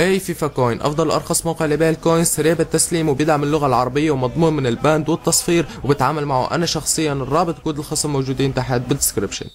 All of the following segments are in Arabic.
اي فيفا كوين افضل ارخص موقع لبيع الكوين سريع بالتسليم وبيدعم اللغه العربيه ومضمون من الباند والتصفير وبتعامل معه انا شخصيا الرابط كود الخصم موجودين تحت بالدسكربشن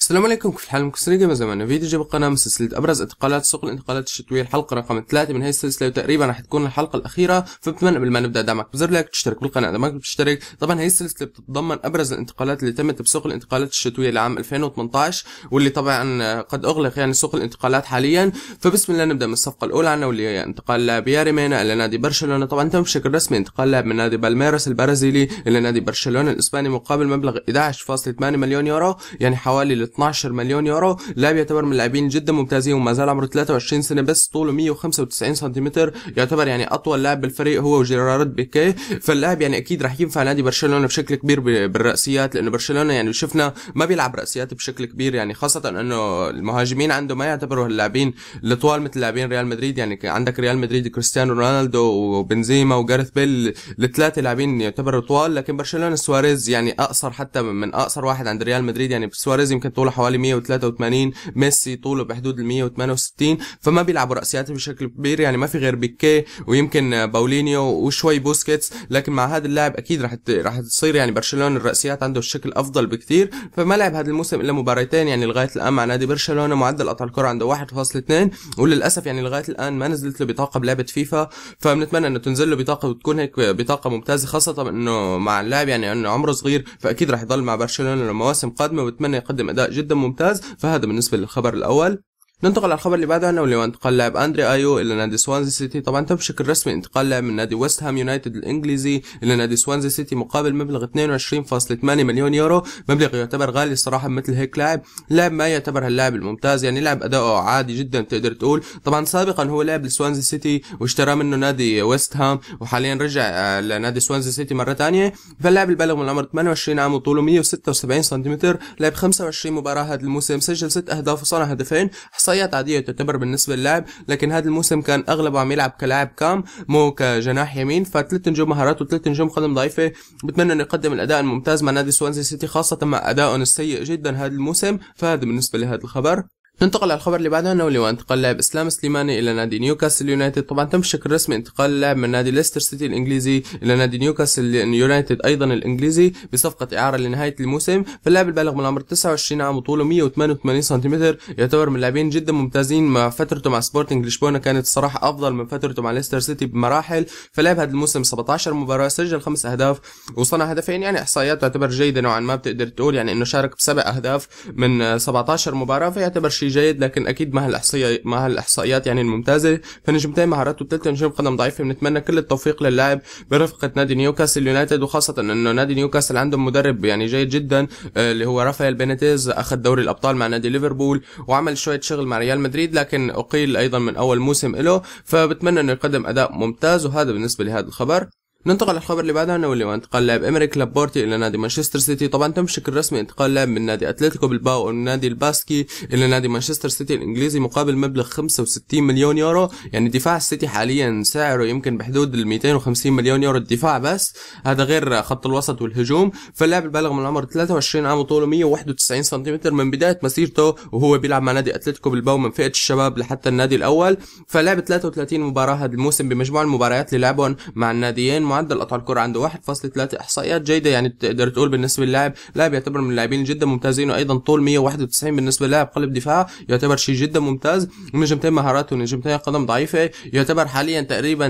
السلام عليكم كيف الحال مكسرين كما زمان فيديو جاب قناة من سلسلة أبرز انتقالات سوق الانتقالات الشتوية الحلقة رقم 3 من هذه السلسلة وتقريبا راح تكون الحلقة الأخيرة فبتمنى قبل ما نبدأ دعمك بزر لايك تشترك بالقناة إذا ما كنت بتشترك طبعا هذه السلسلة بتتضمن أبرز الانتقالات اللي تمت بسوق الانتقالات الشتوية لعام 2018 واللي طبعا قد أغلق يعني سوق الانتقالات حاليا فبسم الله نبدأ من الصفقة الأولى عنا واللي هي انتقال لاعب ياريمينا إلى نادي برشلونة طبعا تم بشكل رسمي انتقال لاعب من نادي بالميراس البرازيلي إلى نادي برشلونة الإسباني مقابل مبلغ 11.8 مليون يورو يعني حوالي 12 مليون يورو لاعب يعتبر من اللاعبين جدا ممتازين وما زال عمره 23 سنه بس طوله 195 سنتيمتر يعتبر يعني اطول لاعب بالفريق هو وجيرارد بيكيه فاللاعب يعني اكيد راح ينفع نادي برشلونه بشكل كبير بالراسيات لانه برشلونه يعني شفنا ما بيلعب راسيات بشكل كبير يعني خاصه انه المهاجمين عنده ما يعتبروا اللاعبين الطوال مثل لاعبين ريال مدريد يعني عندك ريال مدريد كريستيانو رونالدو وبنزيما وجارث بيل الثلاثه لاعبين يعتبروا طوال لكن برشلونه سواريز يعني اقصر حتى من اقصر واحد عند ريال مدريد يعني سواريز يمكن طوله حوالي 183 ميسي طوله بحدود ال 168 فما بيلعبوا راسيات بشكل كبير يعني ما في غير بيكي ويمكن باولينيو وشوي بوسكيتس لكن مع هذا اللاعب اكيد رح راح تصير يعني برشلونه الراسيات عنده الشكل افضل بكثير فما لعب هذا الموسم الا مباراتين يعني لغايه الان مع نادي برشلونه معدل قطع الكره عنده 1.2 وللاسف يعني لغايه الان ما نزلت له بطاقه بلعبه فيفا فبنتمنى انه تنزل له بطاقه وتكون هيك بطاقه ممتازه خاصه انه مع اللاعب يعني انه عمره صغير فاكيد رح يضل مع برشلونه لمواسم قادمه وبتمنى يقدم اداء جدا ممتاز فهذا بالنسبة للخبر الأول ننتقل على الخبر اللي بعده واللي هو انتقال لاعب اندري ايو الى نادي سوانزي سيتي طبعا تم بشكل رسمي انتقال لاعب من نادي ويست هام يونايتد الانجليزي الى نادي سوانزي سيتي مقابل مبلغ 22.8 مليون يورو مبلغ يعتبر غالي الصراحه مثل هيك لاعب لاعب ما يعتبر هاللاعب الممتاز يعني لاعب اداؤه عادي جدا تقدر تقول طبعا سابقا هو لاعب لسوانزي سيتي واشترى منه نادي ويست هام وحاليا رجع آه، لنادي سوانزي سيتي مره ثانيه فاللاعب البالغ من العمر 28 عام وطوله 176 سنتيمتر لعب 25 مباراه هذا الموسم سجل 6 اهداف وصنع هدفين احصائيات عاديه تعتبر بالنسبه للاعب لكن هذا الموسم كان اغلبه عم يلعب كلاعب كام مو كجناح يمين فثلاث نجوم مهارات وثلاث نجوم قدم ضعيفه بتمنى انه يقدم الاداء الممتاز مع نادي سوانزي سيتي خاصه مع ادائهم السيء جدا هذا الموسم فهذا بالنسبه لهذا الخبر ننتقل على الخبر اللي بعده انه لواء انتقال لاعب اسلام سليماني الى نادي نيوكاسل يونايتد طبعا تم بشكل رسمي انتقال اللاعب من نادي ليستر سيتي الانجليزي الى نادي نيوكاسل يونايتد ايضا الانجليزي بصفقه اعاره لنهايه الموسم فاللاعب البالغ من العمر 29 عام وطوله 188 سنتيمتر يعتبر من اللاعبين جدا ممتازين مع فترته مع سبورتنج لشبونه كانت الصراحه افضل من فترته مع ليستر سيتي بمراحل فلعب هذا الموسم 17 مباراه سجل خمس اهداف وصنع هدفين يعني احصائيات تعتبر جيده نوعا ما بتقدر تقول يعني انه شارك بسبع اهداف من 17 مباراه فيعتبر شيء شيء جيد لكن اكيد مع الاحصائيه مع الاحصائيات يعني الممتازه فنجمتين مهاراته الثالثه نجم قدم ضعيفه بنتمنى كل التوفيق للاعب برفقه نادي نيوكاسل يونايتد وخاصه انه نادي نيوكاسل عندهم مدرب يعني جيد جدا آه، اللي هو رافائيل بينيتيز اخذ دوري الابطال مع نادي ليفربول وعمل شويه شغل مع ريال مدريد لكن اقيل ايضا من اول موسم له فبتمنى انه يقدم اداء ممتاز وهذا بالنسبه لهذا الخبر ننتقل للخبر اللي بعدها واللي هو انتقال لاعب امريك لابورتي الى نادي مانشستر سيتي طبعا تم بشكل رسمي انتقال لاعب من نادي اتلتيكو بالباو او نادي الباسكي الى نادي مانشستر سيتي الانجليزي مقابل مبلغ 65 مليون يورو يعني دفاع السيتي حاليا سعره يمكن بحدود ال 250 مليون يورو الدفاع بس هذا غير خط الوسط والهجوم فاللاعب البالغ من العمر 23 عام وطوله 191 سنتيمتر من بدايه مسيرته وهو بيلعب مع نادي اتلتيكو بالباو من فئه الشباب لحتى النادي الاول فلعب 33 مباراه هذا الموسم بمجموع المباريات اللي لعبهم مع الناديين مع معدل قطع الكرة عنده 1.3 إحصائيات جيدة يعني تقدر تقول بالنسبة للاعب لاعب يعتبر من اللاعبين جدا ممتازين وأيضا طول 191 بالنسبة للاعب قلب دفاع يعتبر شيء جدا ممتاز نجمتين مهاراته نجمتين قدم ضعيفة يعتبر حاليا تقريبا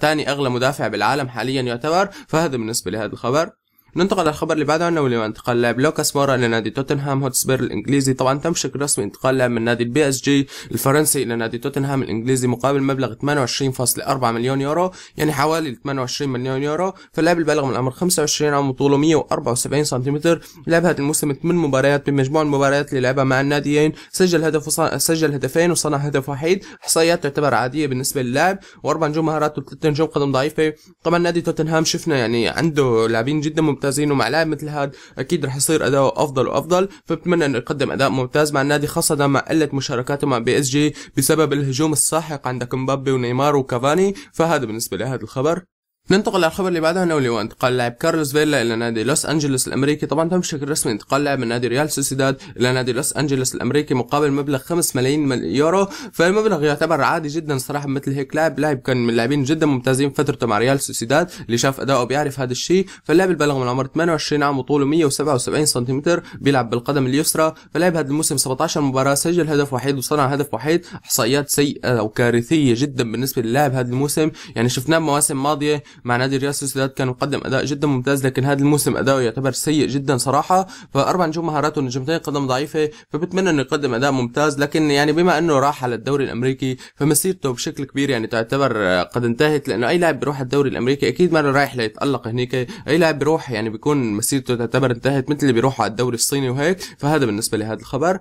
ثاني آه، أغلى مدافع بالعالم حاليا يعتبر فهذا بالنسبة لهذا الخبر ننتقل للخبر اللي بعده عنه واللي هو انتقال لاعب لوكاس مورا الى نادي توتنهام هوتسبير الانجليزي طبعا تم بشكل رسمي انتقال لاعب من نادي البي اس جي الفرنسي الى نادي توتنهام الانجليزي مقابل مبلغ 28.4 مليون يورو يعني حوالي 28 مليون يورو فاللاعب البالغ من العمر 25 عام وطوله 174 سنتيمتر لعب هذا الموسم 8 مباريات بمجموع المباريات اللي لعبها مع الناديين سجل هدف وصنع سجل هدفين وصنع هدف وحيد احصائيات تعتبر عاديه بالنسبه للاعب واربع نجوم مهارات وثلاث نجوم قدم ضعيفه طبعا نادي توتنهام شفنا يعني عنده لاعبين جدا ممتازين ممتازين ومع لاعب مثل هاد اكيد رح يصير اداؤه افضل وافضل فبتمنى انه يقدم اداء ممتاز مع النادي خاصه مع قله مشاركاته مع بي اس جي بسبب الهجوم الساحق عندك مبابي ونيمار وكافاني فهذا بالنسبه لهذا الخبر ننتقل للخبر اللي بعدها نولي واللي هو انتقال لاعب كارلوس فيلا الى نادي لوس انجلوس الامريكي طبعا تم بشكل رسمي انتقال لاعب من نادي ريال سوسيداد الى نادي لوس انجلوس الامريكي مقابل مبلغ 5 ملايين يورو فالمبلغ يعتبر عادي جدا صراحه مثل هيك لاعب لاعب كان من اللاعبين جدا ممتازين فترته مع ريال سوسيداد اللي شاف اداؤه بيعرف هذا الشيء فاللاعب البلغ بلغ من عمر 28 عام وطوله 177 سنتيمتر بيلعب بالقدم اليسرى فلعب هذا الموسم 17 مباراه سجل هدف وحيد وصنع هدف وحيد احصائيات سيئه وكارثيه جدا بالنسبه للاعب هذا الموسم يعني شفناه مواسم ماضيه مع نادي ريال سوسيداد كان مقدم اداء جدا ممتاز لكن هذا الموسم اداؤه يعتبر سيء جدا صراحه فاربع نجوم مهاراته نجمتين قدم ضعيفه فبتمنى انه يقدم اداء ممتاز لكن يعني بما انه راح على الدوري الامريكي فمسيرته بشكل كبير يعني تعتبر قد انتهت لانه اي لاعب بيروح الدوري الامريكي اكيد ما رايح ليتالق هنيك اي لاعب بيروح يعني بيكون مسيرته تعتبر انتهت مثل اللي بيروح على الدوري الصيني وهيك فهذا بالنسبه لهذا الخبر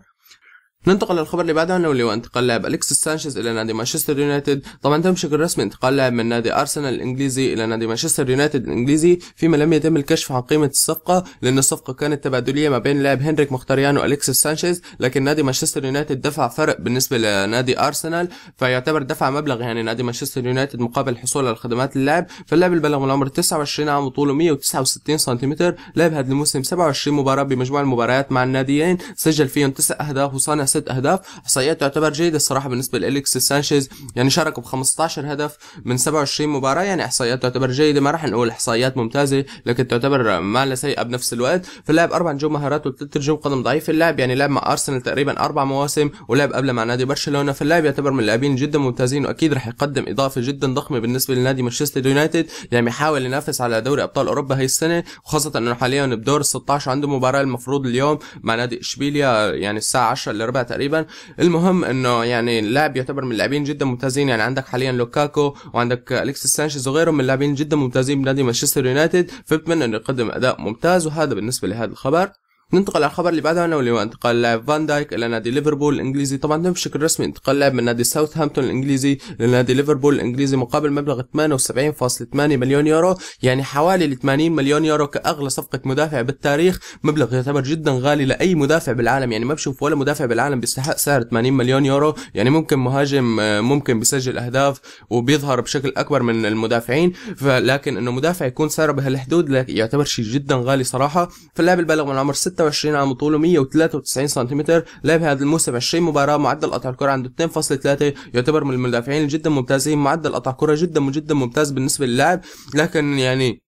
ننتقل للخبر اللي بعده واللي هو انتقال لاعب اليكس سانشيز الى نادي مانشستر يونايتد طبعا تم بشكل رسمي انتقال لاعب من نادي ارسنال الانجليزي الى نادي مانشستر يونايتد الانجليزي فيما لم يتم الكشف عن قيمه الصفقه لان الصفقه كانت تبادليه ما بين لاعب هنريك مختاريان واليكس سانشيز لكن نادي مانشستر يونايتد دفع فرق بالنسبه لنادي ارسنال فيعتبر دفع مبلغ يعني نادي مانشستر يونايتد مقابل الحصول على خدمات اللاعب فاللاعب البالغ من العمر 29 عام وطوله 169 سنتيمتر لعب هذا الموسم 27 مباراه بمجموع المباريات مع الناديين سجل فيهم 9 اهداف وصانع ست اهداف احصائيات تعتبر جيده الصراحه بالنسبه لاليكس سانشيز يعني شارك ب 15 هدف من 27 مباراه يعني احصائيات تعتبر جيده ما راح نقول احصائيات ممتازه لكن تعتبر ما لا سيئه بنفس الوقت فاللاعب اربع نجوم مهارات وثلاث نجوم قدم ضعيف اللاعب يعني لعب مع ارسنال تقريبا اربع مواسم ولعب قبل مع نادي برشلونه فاللاعب يعتبر من اللاعبين جدا ممتازين واكيد راح يقدم اضافه جدا ضخمه بالنسبه لنادي مانشستر يونايتد يعني يحاول ينافس على دوري ابطال اوروبا هي السنه وخاصه انه حاليا بدور 16 عنده مباراه المفروض اليوم مع نادي اشبيليا يعني الساعه 10 الا ربع تقريبا المهم انه يعني اللاعب يعتبر من اللاعبين جدا ممتازين يعني عندك حاليا لوكاكو وعندك اليكس سانشيز وغيرهم من اللاعبين جدا ممتازين بنادي مانشستر يونايتد فبتمنى انه يقدم اداء ممتاز وهذا بالنسبه لهذا الخبر ننتقل على الخبر اللي بعدها واللي هو انتقال لاعب فان دايك الى نادي ليفربول الانجليزي طبعا تم بشكل رسمي انتقال لاعب من نادي ساوثهامبتون الانجليزي لنادي ليفربول الانجليزي مقابل مبلغ 78.8 مليون يورو يعني حوالي 80 مليون يورو كاغلى صفقه مدافع بالتاريخ مبلغ يعتبر جدا غالي لاي مدافع بالعالم يعني ما بشوف ولا مدافع بالعالم بيستحق سعر 80 مليون يورو يعني ممكن مهاجم آه، ممكن بيسجل اهداف وبيظهر بشكل اكبر من المدافعين فلكن انه مدافع يكون سعره بهالحدود يعتبر شيء جدا غالي صراحه فاللاعب البالغ من عمر 26 عام طوله 193 سنتيمتر لعب هذا الموسم 20 مباراة معدل قطع الكرة عنده 2.3 يعتبر من المدافعين جدا ممتازين معدل قطع كرة جدا جدا ممتاز بالنسبة للاعب لكن يعني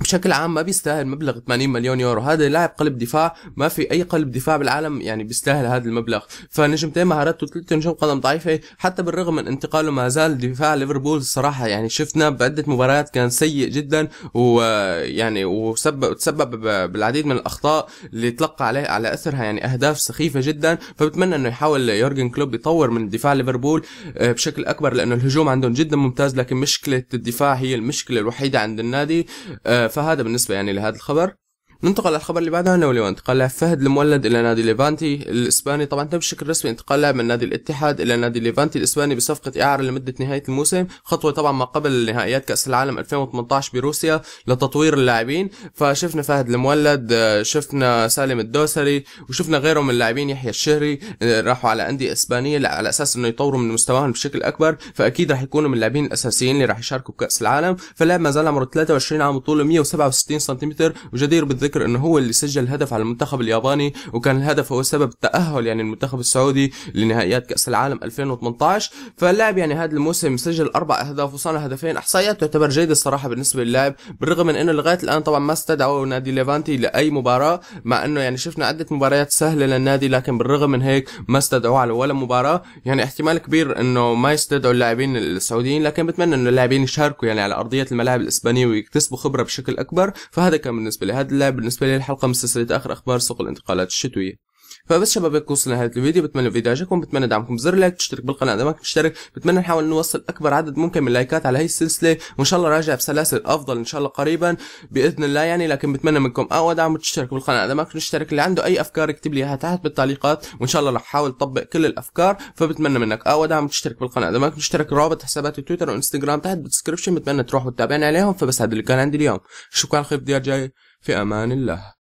بشكل عام ما بيستاهل مبلغ 80 مليون يورو هذا لاعب قلب دفاع ما في اي قلب دفاع بالعالم يعني بيستاهل هذا المبلغ فنجمتين مهاراته وثلاث نجوم قدم ضعيفه حتى بالرغم من انتقاله ما زال دفاع ليفربول الصراحه يعني شفنا بعده مباريات كان سيء جدا ويعني وسبب تسبب بالعديد من الاخطاء اللي تلقى عليه على اثرها يعني اهداف سخيفه جدا فبتمنى انه يحاول يورجن كلوب يطور من دفاع ليفربول آه، بشكل اكبر لانه الهجوم عندهم جدا ممتاز لكن مشكله الدفاع هي المشكله الوحيده عند النادي آه، فهذا بالنسبه يعني لهذا الخبر ننتقل للخبر اللي بعدها نولي ليفانت قال فهد المولد الى نادي ليفانتي الاسباني طبعا تم بشكل رسمي لاعب من نادي الاتحاد الى نادي ليفانتي الاسباني بصفقه اعاره لمده نهايه الموسم خطوه طبعا ما قبل نهائيات كاس العالم 2018 بروسيا لتطوير اللاعبين فشفنا فهد المولد شفنا سالم الدوسري وشفنا غيره من اللاعبين يحيى الشهري راحوا على انديه اسبانيه على اساس انه يطوروا من مستواهم بشكل اكبر فاكيد راح يكونوا من اللاعبين الاساسيين اللي راح يشاركوا بكاس العالم فلاعب ما زال عمره 23 عام وطوله 167 سنتيمتر وجدير بالذكر الذكر انه هو اللي سجل هدف على المنتخب الياباني وكان الهدف هو سبب تاهل يعني المنتخب السعودي لنهائيات كاس العالم 2018 فاللاعب يعني هذا الموسم سجل اربع اهداف وصنع هدفين احصائيات تعتبر جيده الصراحه بالنسبه للاعب بالرغم من انه لغايه الان طبعا ما استدعوا نادي ليفانتي لاي مباراه مع انه يعني شفنا عده مباريات سهله للنادي لكن بالرغم من هيك ما استدعوه على ولا مباراه يعني احتمال كبير انه ما يستدعوا اللاعبين السعوديين لكن بتمنى انه اللاعبين يشاركوا يعني على ارضيه الملاعب الاسبانيه ويكتسبوا خبره بشكل اكبر فهذا كان بالنسبه لهذا اللاعب بالنسبة لي الحلقة من سلسلة آخر أخبار سوق الانتقالات الشتوية فبس شباب هيك وصلنا لنهايه الفيديو بتمنى الفيديو عجبكم بتمنى دعمكم بزر لايك تشترك بالقناه اذا ما كنت مشترك بتمنى نحاول نوصل اكبر عدد ممكن من اللايكات على هي السلسله وان شاء الله راجع بسلاسل افضل ان شاء الله قريبا باذن الله يعني لكن بتمنى منكم اقوى دعم وتشترك بالقناه اذا ما كنت مشترك اللي عنده اي افكار اكتب لي اياها تحت بالتعليقات وان شاء الله رح احاول اطبق كل الافكار فبتمنى منك اقوى دعم وتشترك بالقناه اذا ما كنت مشترك رابط حساباتي تويتر وانستغرام تحت بالدسكربشن بتمنى تروح وتتابعني عليهم فبس هذا اللي كان عندي اليوم شكرا خير جاي في أمان الله